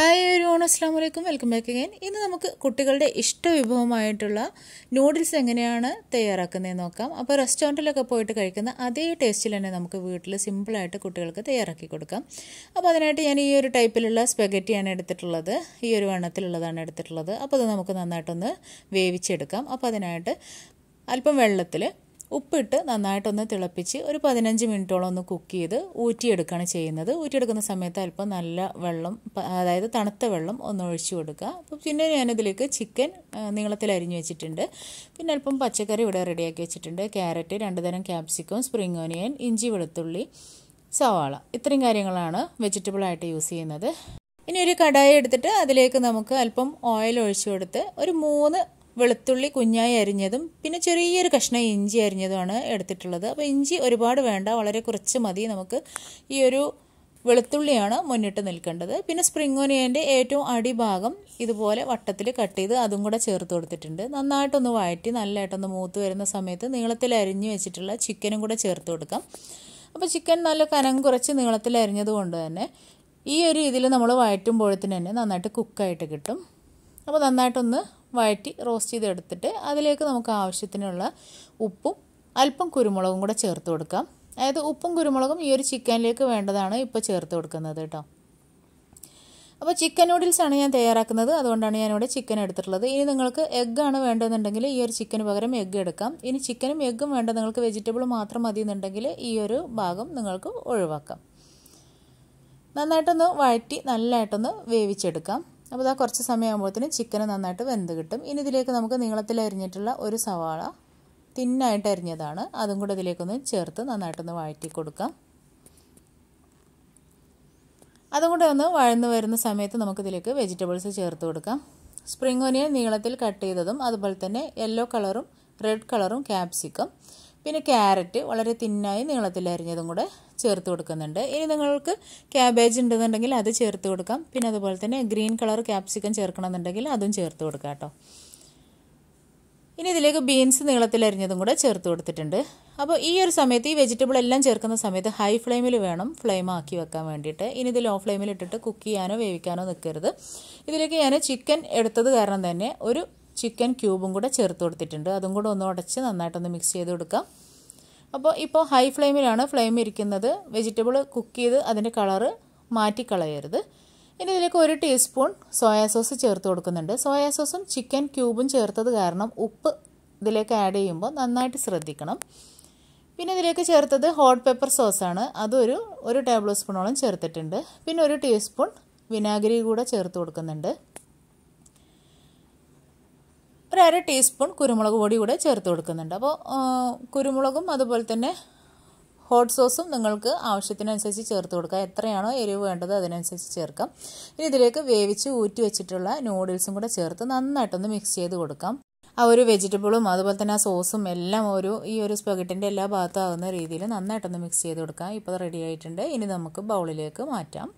hi on അസ്സാം വലൈക്കും welcome back again ഇന്ന് നമുക്ക് കുട്ടികളുടെ ഇഷ്ട വിഭവമായിട്ടുള്ള നൂഡിൽസ് എങ്ങനെയാണ് തയ്യാറാക്കുന്നതെന്ന് നോക്കാം അപ്പോൾ റെസ്റ്റോറൻറ്റിലൊക്കെ പോയിട്ട് കഴിക്കുന്ന അതേ ടേസ്റ്റിൽ തന്നെ നമുക്ക് വീട്ടിൽ സിമ്പിളായിട്ട് കുട്ടികൾക്ക് തയ്യാറാക്കി കൊടുക്കാം അപ്പോൾ അതിനായിട്ട് ഞാൻ ഈ ഒരു ടൈപ്പിലുള്ള സ്പെഗറ്റിയാണ് എടുത്തിട്ടുള്ളത് ഈ ഒരു വണ്ണത്തിലുള്ളതാണ് എടുത്തിട്ടുള്ളത് അപ്പോൾ അത് നമുക്ക് നന്നായിട്ടൊന്ന് വേവിച്ചെടുക്കാം അപ്പോൾ അതിനായിട്ട് അല്പം വെള്ളത്തിൽ ഉപ്പിട്ട് നന്നായിട്ടൊന്ന് തിളപ്പിച്ച് ഒരു പതിനഞ്ച് മിനിറ്റോളം ഒന്ന് കുക്ക് ചെയ്ത് ഊറ്റിയെടുക്കുകയാണ് ചെയ്യുന്നത് ഊറ്റിയെടുക്കുന്ന സമയത്ത് അല്പം നല്ല വെള്ളം അതായത് തണുത്ത വെള്ളം ഒന്ന് ഒഴിച്ചു കൊടുക്കുക അപ്പോൾ പിന്നെ ഞാനിതിലേക്ക് ചിക്കൻ നീളത്തിൽ അരിഞ്ഞു വെച്ചിട്ടുണ്ട് പിന്നെ അല്പം പച്ചക്കറി ഇവിടെ റെഡിയാക്കി വെച്ചിട്ടുണ്ട് ക്യാരറ്റ് രണ്ട് തരം ക്യാപ്സിക്കം സ്പ്രിങ് ഓനിയൻ ഇഞ്ചി വെളുത്തുള്ളി സവാള ഇത്രയും കാര്യങ്ങളാണ് വെജിറ്റബിളായിട്ട് യൂസ് ചെയ്യുന്നത് ഇനി ഒരു കടായി എടുത്തിട്ട് അതിലേക്ക് നമുക്ക് അല്പം ഓയിൽ ഒഴിച്ചു കൊടുത്ത് ഒരു മൂന്ന് വെളുത്തുള്ളി കുഞ്ഞായി അരിഞ്ഞതും പിന്നെ ചെറിയൊരു കഷ്ണം ഇഞ്ചി അരിഞ്ഞതുമാണ് എടുത്തിട്ടുള്ളത് അപ്പോൾ ഇഞ്ചി ഒരുപാട് വേണ്ട വളരെ കുറച്ച് മതി നമുക്ക് ഈ ഒരു വെളുത്തുള്ളിയാണ് മുന്നിട്ട് നിൽക്കേണ്ടത് പിന്നെ സ്പ്രിംഗ് ഒനിയൻ്റെ ഏറ്റവും അടിഭാഗം ഇതുപോലെ വട്ടത്തിൽ കട്ട് ചെയ്ത് അതും കൂടെ ചേർത്ത് കൊടുത്തിട്ടുണ്ട് നന്നായിട്ടൊന്ന് വഴറ്റി നല്ലതായിട്ടൊന്ന് മൂത്ത് വരുന്ന സമയത്ത് നീളത്തിൽ അരിഞ്ഞു വെച്ചിട്ടുള്ള ചിക്കനും കൂടെ ചേർത്ത് കൊടുക്കാം അപ്പോൾ ചിക്കൻ നല്ല കനം കുറച്ച് നീളത്തിൽ അരിഞ്ഞത് കൊണ്ട് തന്നെ ഈ ഒരു ഇതിൽ നമ്മൾ വഴറ്റുമ്പോഴത്തിന് തന്നെ നന്നായിട്ട് കുക്കായിട്ട് കിട്ടും അപ്പോൾ നന്നായിട്ടൊന്ന് വഴറ്റി റോസ്റ്റ് ചെയ്തെടുത്തിട്ട് അതിലേക്ക് നമുക്ക് ആവശ്യത്തിനുള്ള ഉപ്പും അല്പം കുരുമുളകും കൂടെ ചേർത്ത് കൊടുക്കാം അതായത് ഉപ്പും കുരുമുളകും ഈ ഒരു ചിക്കനിലേക്ക് വേണ്ടതാണ് ഇപ്പോൾ ചേർത്ത് കൊടുക്കുന്നത് കേട്ടോ അപ്പോൾ ചിക്കൻ നൂഡിൽസാണ് ഞാൻ തയ്യാറാക്കുന്നത് അതുകൊണ്ടാണ് ഞാനിവിടെ ചിക്കൻ എടുത്തിട്ടുള്ളത് ഇനി നിങ്ങൾക്ക് എഗ്ഗാണ് വേണ്ടതെന്നുണ്ടെങ്കിൽ ഈ ഒരു ചിക്കന് പകരം എഗ്ഗ് എടുക്കാം ഇനി ചിക്കനും എഗ്ഗും വേണ്ട നിങ്ങൾക്ക് വെജിറ്റബിൾ മാത്രം മതി എന്നുണ്ടെങ്കിൽ ഈ ഒരു ഭാഗം നിങ്ങൾക്ക് ഒഴിവാക്കാം നന്നായിട്ടൊന്ന് വഴറ്റി നല്ലതായിട്ടൊന്ന് വേവിച്ചെടുക്കാം അപ്പോൾ ഇതാ കുറച്ച് സമയമാകുമ്പോഴത്തേനും ചിക്കൻ നന്നായിട്ട് വെന്ത് കിട്ടും ഇനി ഇതിലേക്ക് നമുക്ക് നീളത്തിൽ അരിഞ്ഞിട്ടുള്ള ഒരു സവാള തിന്നായിട്ട് അരിഞ്ഞതാണ് അതും കൂടെ ഇതിലേക്കൊന്ന് ചേർത്ത് നന്നായിട്ടൊന്ന് വഴറ്റി കൊടുക്കാം അതും കൂടെ ഒന്ന് വഴന്ന് വരുന്ന സമയത്ത് നമുക്കിതിലേക്ക് വെജിറ്റബിൾസ് ചേർത്ത് കൊടുക്കാം സ്പ്രിംഗ് ഒനിയൻ നീളത്തിൽ കട്ട് ചെയ്തതും അതുപോലെ തന്നെ യെല്ലോ കളറും റെഡ് കളറും ക്യാപ്സിക്കും പിന്നെ ക്യാരറ്റ് വളരെ തിന്നായി നീളത്തിലരിഞ്ഞതും കൂടെ ചേർത്ത് കൊടുക്കുന്നുണ്ട് ഇനി നിങ്ങൾക്ക് ക്യാബേജ് ഉണ്ടെന്നുണ്ടെങ്കിൽ അത് ചേർത്ത് കൊടുക്കാം പിന്നെ അതുപോലെ തന്നെ ഗ്രീൻ കളർ ക്യാപ്സിക്കം ചേർക്കണമെന്നുണ്ടെങ്കിൽ അതും ചേർത്ത് കൊടുക്കാം കേട്ടോ ഇനി ഇതിലേക്ക് ബീൻസ് നീളത്തിലരിഞ്ഞതും കൂടെ ചേർത്ത് കൊടുത്തിട്ടുണ്ട് അപ്പോൾ ഈ ഒരു സമയത്ത് ഈ വെജിറ്റബിൾ എല്ലാം ചേർക്കുന്ന സമയത്ത് ഹൈ ഫ്ലെയിമിൽ വേണം ഫ്ലെയിം ആക്കി വെക്കാൻ വേണ്ടിയിട്ട് ഇനി ഇത് ലോ ഫ്ലെയിമിൽ ഇട്ടിട്ട് കുക്ക് ചെയ്യാനോ വേവിക്കാനോ നിൽക്കരുത് ഇതിലേക്ക് ഞാൻ ചിക്കൻ എടുത്തത് കാരണം തന്നെ ഒരു ചിക്കൻ ക്യൂബും കൂടെ ചേർത്ത് കൊടുത്തിട്ടുണ്ട് അതും കൂടെ ഒന്ന് ഉടച്ച് നന്നായിട്ടൊന്ന് മിക്സ് ചെയ്ത് കൊടുക്കാം അപ്പോൾ ഇപ്പോൾ ഹൈ ഫ്ലെയിമിലാണ് ഫ്ലെയിം ഇരിക്കുന്നത് വെജിറ്റബിൾ കുക്ക് ചെയ്ത് അതിൻ്റെ കളറ് മാറ്റിക്കളയരുത് ഇനി ഇതിലേക്ക് ഒരു ടീസ്പൂൺ സോയാ സോസ് ചേർത്ത് കൊടുക്കുന്നുണ്ട് സോയാ സോസും ചിക്കൻ ക്യൂബും ചേർത്തത് കാരണം ഉപ്പ് ഇതിലേക്ക് ആഡ് ചെയ്യുമ്പോൾ നന്നായിട്ട് ശ്രദ്ധിക്കണം പിന്നെ ഇതിലേക്ക് ചേർത്തത് ഹോട്ട് പെപ്പർ സോസാണ് അതൊരു ഒരു ടേബിൾ സ്പൂണോളം ചേർത്തിട്ടുണ്ട് പിന്നെ ഒരു ടീസ്പൂൺ വിനാഗിരി കൂടെ ചേർത്ത് കൊടുക്കുന്നുണ്ട് ഒരര ടീസ്പൂൺ കുരുമുളക് പൊടി കൂടെ ചേർത്ത് കൊടുക്കുന്നുണ്ട് അപ്പോൾ കുരുമുളകും അതുപോലെ തന്നെ ഹോട്ട് സോസും നിങ്ങൾക്ക് ആവശ്യത്തിനനുസരിച്ച് ചേർത്ത് കൊടുക്കാം എത്രയാണോ എരിവ് വേണ്ടത് അതിനനുസരിച്ച് ചേർക്കാം ഇനി ഇതിലേക്ക് വേവിച്ച് ഊറ്റി വെച്ചിട്ടുള്ള നൂഡിൽസും കൂടെ ചേർത്ത് നന്നായിട്ടൊന്ന് മിക്സ് ചെയ്ത് കൊടുക്കാം ആ ഒരു വെജിറ്റബിളും അതുപോലെ തന്നെ ആ സോസും എല്ലാം ഒരു ഈ ഒരു സ്പെഗറ്റിൻ്റെ എല്ലാ ഭാഗത്താകുന്ന രീതിയിൽ നന്നായിട്ടൊന്ന് മിക്സ് ചെയ്ത് കൊടുക്കാം ഇപ്പോൾ റെഡി ആയിട്ടുണ്ട് ഇനി നമുക്ക് ബൗളിലേക്ക് മാറ്റാം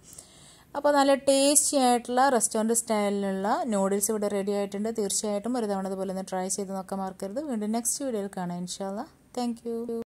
അപ്പോൾ നല്ല ടേസ്റ്റി ആയിട്ടുള്ള റെസ്റ്റോറൻറ്റ് സ്റ്റൈലിലുള്ള നൂഡിൽസ് ഇവിടെ റെഡി ആയിട്ടുണ്ട് തീർച്ചയായിട്ടും ഒരു തവണ അതുപോലെ ഒന്ന് ട്രൈ ചെയ്ത് നോക്കാൻ മറക്കരുത് വീണ്ടും നെക്സ്റ്റ് വീഡിയോയിൽ കാണാം ഇൻഷാല്ല താങ്ക്